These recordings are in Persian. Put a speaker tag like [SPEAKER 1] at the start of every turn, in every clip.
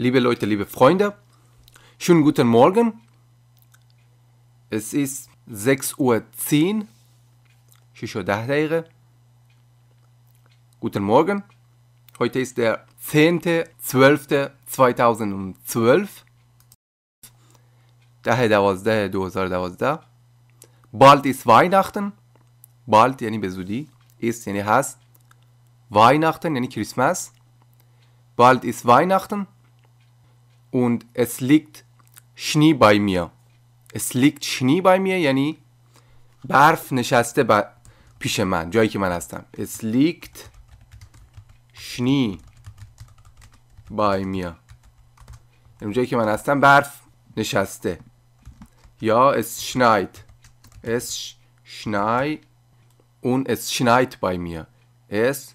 [SPEAKER 1] Liebe Leute, liebe Freunde, schönen guten Morgen. Es ist 6.10 Uhr. Shisho Guten Morgen. Heute ist der 10.12.2012. Daher da dauert daher dauert da. Bald ist Weihnachten. Bald, ja yani die ist, yani hast. Weihnachten, ja nicht Christmas. Bald ist Weihnachten. und es liegt Schnee bei mir. Es liegt Schnee bei mir یعنی برف نشسته با پیش من جایی که من هستم. Es liegt Schnee bei mir. یعنی جایی که من هستم برف نشسته. یا es schneit. Es schneit und es schneit bei mir. Es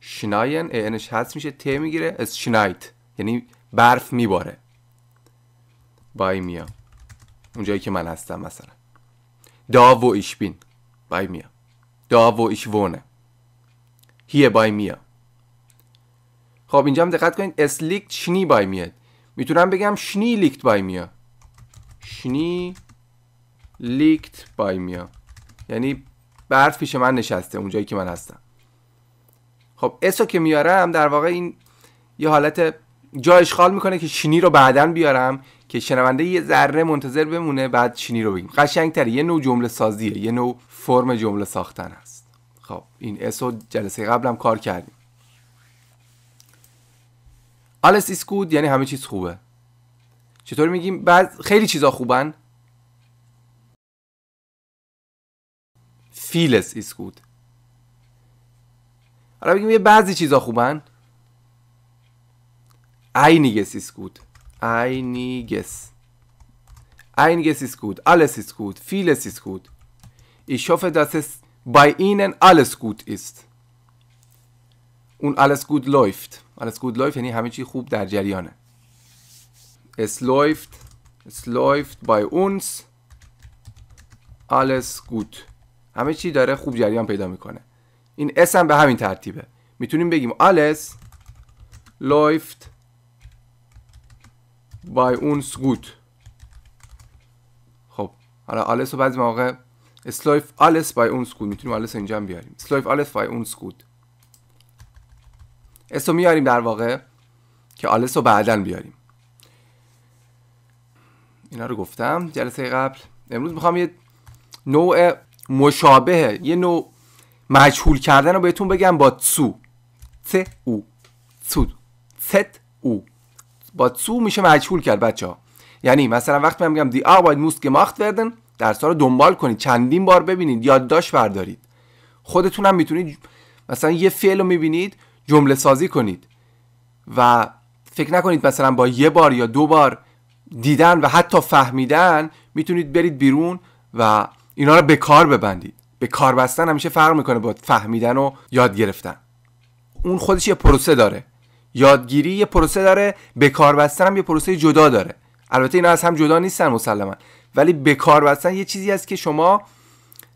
[SPEAKER 1] schneien, اینش هست میشه ت میگیره. Es schneit. یعنی برف میباره بای میا اونجایی که من هستم مثلا دا و ایشبین بای میا دا و ایشونه هیه بای میا خب اینجا هم دقت کنید اسلیکت شنی بای میاد میتونم بگم شنی لیکت بای میا شنی لیکت بای میا یعنی برف پیش من نشسته اونجایی که من هستم خب اسو که میارم در واقع این یه حالت جا اشغال میکنه که شینی رو بعدا بیارم که شنونده یه ذره منتظر بمونه بعد چینی رو بگیم تره یه نوع جمله سازیه یه نوع فرم جمله ساختن است خب این اسو جلسه قبلم کار کردیم آلس اسکود یعنی همه چیز خوبه چطور میگیم بعض خیلی چیزا خوبن فیلس اسکود حالا بگیم یه بعضی چیزا خوبن einiges ist gut. Einiges. Einiges ist gut. Alles ist gut. Vieles ist gut. Ich hoffe, dass es bei Ihnen alles gut ist. Und alles gut läuft. Alles gut läuft یعنی همه چی Es läuft. Es läuft bei uns. Alles gut. همه چی داره خوب جریان پیدا میکنه. این اس هم به همین ترتیبه. میتونیم بگیم alles läuft بای اون سگوت خب حالا آلس رو بعضی موقع اسلایف آلس بای اون سکوت میتونیم آلس اینجا هم بیاریم اسلایف آلس بای اون اس رو میاریم در واقع که آلس رو بعدا بیاریم اینا رو گفتم جلسه قبل امروز میخوام یه نوع مشابه یه نوع مجهول کردن رو بهتون بگم با تسو ت او تسو او با تو میشه مجهول کرد بچه ها یعنی مثلا وقتی من میگم دی باید موست گماخت وردن درس رو دنبال کنید چندین بار ببینید یادداشت بردارید خودتون هم میتونید مثلا یه فعل رو میبینید جمله سازی کنید و فکر نکنید مثلا با یه بار یا دو بار دیدن و حتی فهمیدن میتونید برید بیرون و اینا رو به کار ببندید به کار بستن همیشه فرق میکنه با فهمیدن و یاد گرفتن اون خودش یه پروسه داره یادگیری یه پروسه داره به کار بستن هم یه پروسه جدا داره البته اینا از هم جدا نیستن مسلما ولی به کار بستن یه چیزی است که شما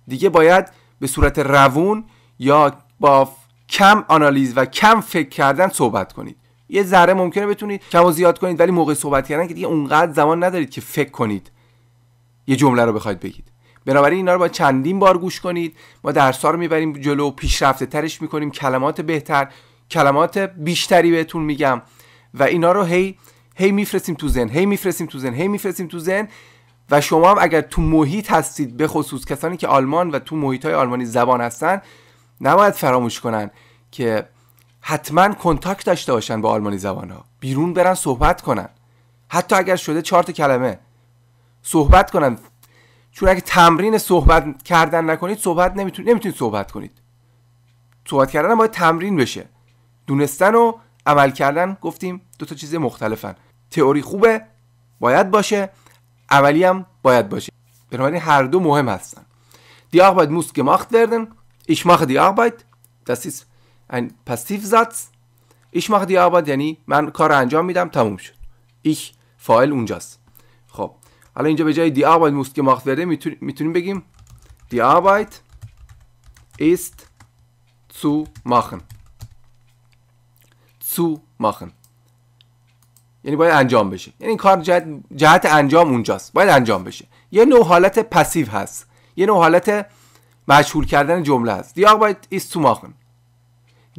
[SPEAKER 1] دیگه باید به صورت روون یا با کم آنالیز و کم فکر کردن صحبت کنید یه ذره ممکنه بتونید کم و زیاد کنید ولی موقع صحبت کردن که دیگه اونقدر زمان ندارید که فکر کنید یه جمله رو بخواید بگید بنابراین اینا رو با چندین بار گوش کنید ما درس‌ها رو میبریم جلو پیشرفته ترش میکنیم کلمات بهتر کلمات بیشتری بهتون میگم و اینا رو هی هی میفرستیم تو زن هی میفرستیم تو زن هی میفرستیم تو زن و شما هم اگر تو محیط هستید به خصوص کسانی که آلمان و تو محیط های آلمانی زبان هستن نباید فراموش کنن که حتما کنتاکت داشته باشن با آلمانی زبان ها بیرون برن صحبت کنن حتی اگر شده چهار کلمه صحبت کنن چون اگه تمرین صحبت کردن نکنید صحبت نمیتونید نمیتونید صحبت کنید صحبت کردن باید تمرین بشه دونستن و عمل کردن گفتیم دو تا چیز مختلفن تئوری خوبه باید باشه عملی هم باید باشه بنابراین هر دو مهم هستن دی Arbeit موست گماخت وردن Ich mache die Arbeit. Das ist ein Passivsatz. Ich mache دی Arbeit یعنی من کار انجام میدم تموم شد. Ich فاعل اونجاست. خب حالا اینجا به جای دی Arbeit موست گماخت werden میتونیم بگیم دی Arbeit است zu machen. zu machen یعنی باید انجام بشه یعنی کار جهت, جهت انجام اونجاست باید انجام بشه یه نوع حالت پسیو هست یه نوع حالت مشهور کردن جمله هست دی Arbeit ایست zu machen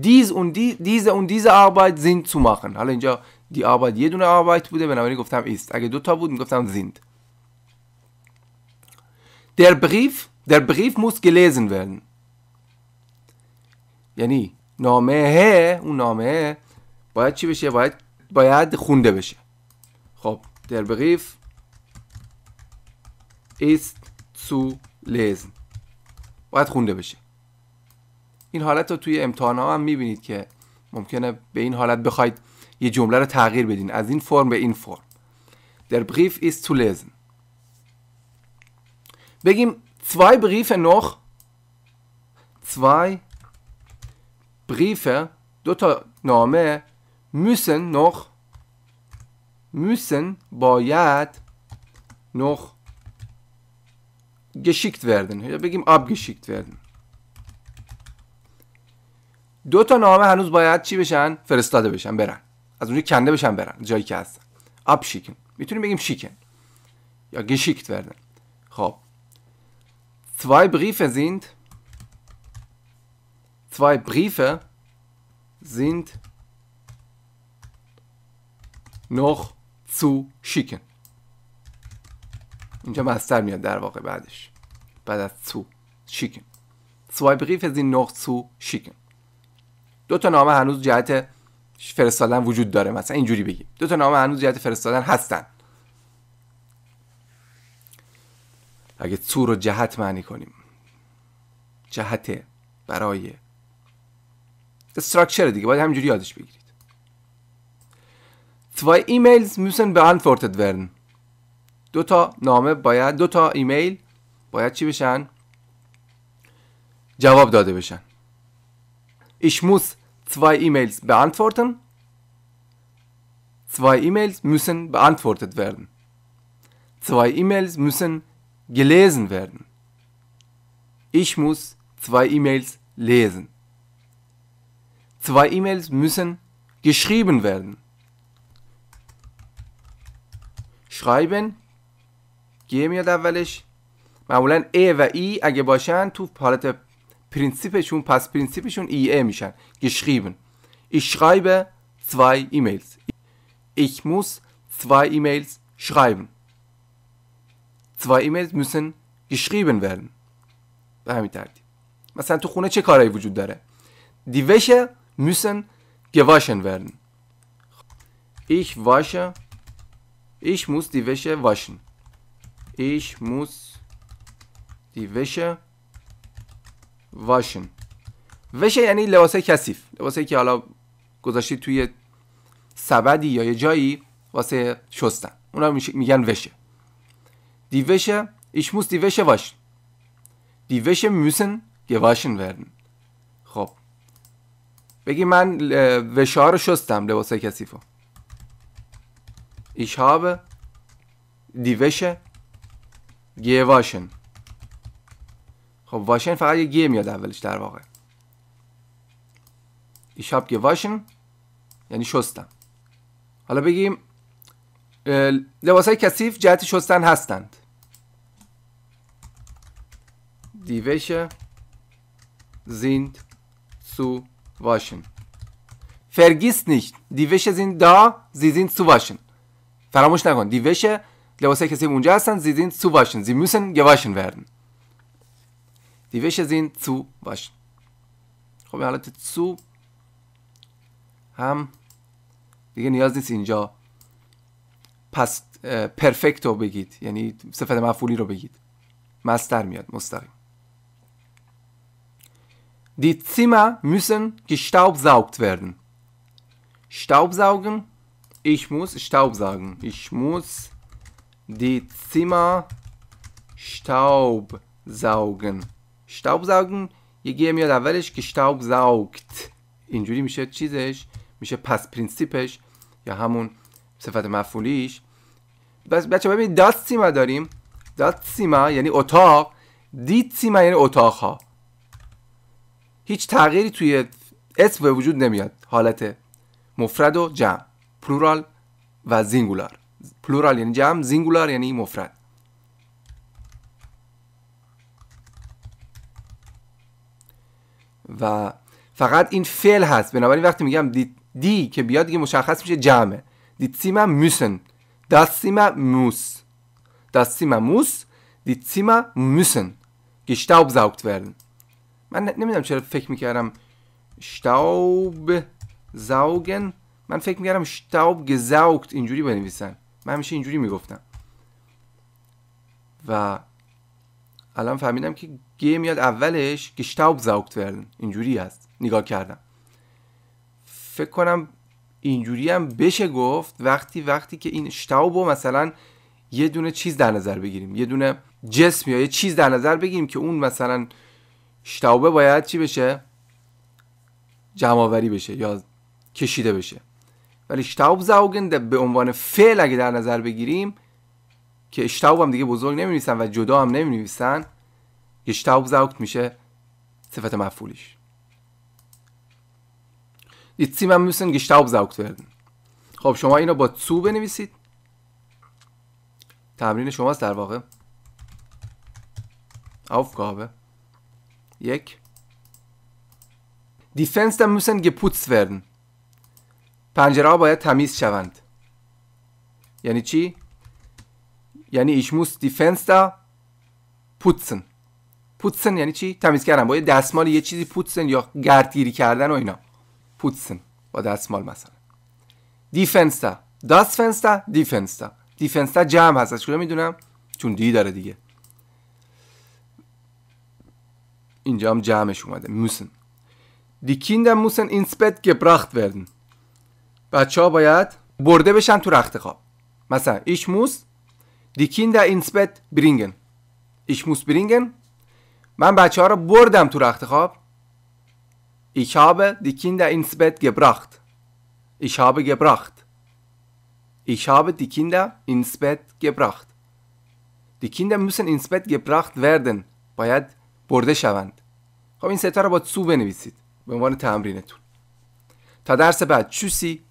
[SPEAKER 1] دیز اون دیز اون دیز آربایت زیند zu machen حالا اینجا دی آربایت یه دونه آربایت بوده بنابراین گفتم ایست اگه دوتا بود میگفتم زیند در بریف در بریف موس gelesen werden یعنی نامه اون نامه باید چی بشه باید باید خونده بشه خب در بغیف ایست سو لزن باید خونده بشه این حالت رو توی امتحان ها هم میبینید که ممکنه به این حالت بخواید یه جمله رو تغییر بدین از این فرم به این فرم در بریف ایست تو لزن بگیم zwei Briefe نخ zwei Briefe دو تا نامه müssen noch müssen باید noch geschickt werden یا بگیم abgeschickt werden دو تا نامه هنوز باید چی بشن فرستاده بشن برن از اونجا کنده بشن برن جایی که هستن abschicken میتونیم بگیم schicken یا geschickt werden خب zwei Briefe sind zwei Briefe sind noch zu schicken اینجا مستر میاد در واقع بعدش بعد از zu schicken zwei Briefe sind noch zu schicken دو تا نامه هنوز جهت فرستادن وجود داره مثلا اینجوری بگیم دو تا نامه هنوز جهت فرستادن هستن اگه تو رو جهت معنی کنیم جهت برای استراکچر دیگه باید همینجوری یادش بگیرید Zwei E-Mails müssen beantwortet werden. دو تا نامه باید دو تا ایمیل باید چی بشن؟ جواب داده بشن. Ich muss zwei E-Mails beantworten. Zwei E-Mails müssen beantwortet werden. Zwei E-Mails müssen gelesen werden. Ich muss zwei E-Mails lesen. Zwei E-Mails müssen geschrieben werden. Schreiben گیه میاد اولش معمولا ا و ای اگه باشن تو حالت پرینسیپشون پس پرینسیپشون ای ای میشن geschrieben ich schreibe zwei E-Mails ich muss zwei E-Mails schreiben zwei E-Mails müssen geschrieben werden به همین مثلا تو خونه چه کارهایی وجود داره die Wäsche müssen gewaschen werden ich wasche ایش موس دیوشه واشن ایش موس دیوشه واشن وشه یعنی لباسه کثیف لباسه که حالا گذاشتی توی سبدی یا یه جایی واسه شستن اونا میگن وشه دی ایش موس دی واشن دی موسن گواشن وردن خب بگی من وشه ها رو شستم لباسه کسیفو Ich habe die Wäsche gewaschen. خب واشن فقط یه گیه میاد اولش در واقع ich habe gewaschen یعنی شستم حالا بگیم لباس های کثیف جهت شستن هستند Die Wäsche sind zu waschen. Vergiss nicht, die Wäsche sind da, sie sind zu waschen. فراموش نکن دی وشه لباسه کسی اونجا هستن زی دین zu زی موسن müssen gewaschen werden دی وشه زین سو باشن. خب این حالت سو هم دیگه نیاز نیست اینجا پس پرفکت رو بگید یعنی صفت مفعولی رو بگید مستر میاد مستقیم دی موسن گشتاوب زاوگت وردن. شتاوب زاوگن. Ich muss staubsaugen. Ich muss die Zimmer staubsaugen. یه میاد اولش که شتاب saugt. اینجوری میشه چیزش میشه پس پرینسیپش یا همون صفت مفعولیش بس بچه ببینید داست سیما داریم دات سیما یعنی اتاق دیت سیما یعنی اتاق ها هیچ تغییری توی اسم وجود نمیاد حالت مفرد و جمع پلورال و زینگولار پلورال یعنی جمع زینگولار یعنی مفرد و فقط این فعل هست بنابراین وقتی میگم دی, دی که بیاد دیگه مشخص میشه جمعه موسن میسن دستیما موس دستیما موس دی میسن موسن گشتاوب زاوگت وردن من نمیدونم چرا فکر میکردم شتاوب زاوگن من فکر میگردم شتاب گزاوکت اینجوری بنویسن من همیشه اینجوری میگفتم و الان فهمیدم که گه میاد اولش گشتاوب زاوکت وردن اینجوری هست نگاه کردم فکر کنم اینجوری هم بشه گفت وقتی وقتی که این و مثلا یه دونه چیز در نظر بگیریم یه دونه جسم یا یه چیز در نظر بگیریم که اون مثلا شتاوبه باید چی بشه جمعآوری بشه یا کشیده بشه ولی زاوگن به عنوان فعل اگه در نظر بگیریم که شتاوب هم دیگه بزرگ نمی نویسن و جدا هم نمی نویسن زاوگت میشه صفت مفعولیش دیتسی من میسن زاوگت werden خب شما اینو با تو بنویسید تمرین شماست در واقع Aufgabe. یک دیفنس فنستر müssen گپوتس werden. پنجره ها باید تمیز شوند یعنی چی؟ یعنی ایش موس دیفنس دا پوتسن پوتسن یعنی چی؟ تمیز کردن با دستمال یه چیزی پوتسن یا گردگیری کردن و اینا پوتسن با دستمال مثلا دی دا داس فنس دی دیفنس دی دیفنس دا جمع هست کجا میدونم چون دی داره دیگه اینجا هم جمعش اومده موسن دی کیندر موسن بت گبراخت وردن بچه ها باید برده بشن تو رخت خواب مثلا ایش موس دی در بت برینگن ایش موس برینگن من بچه ها رو بردم تو رخت خواب ایش هابه دیکین در اینسبت گبراخت ایش هابه گبراخت ایش هابه دی گبراخت دی در موسن گبراخت وردن باید برده شوند خب این ستا رو با سو بنویسید به عنوان تمرینتون تا درس بعد چوسی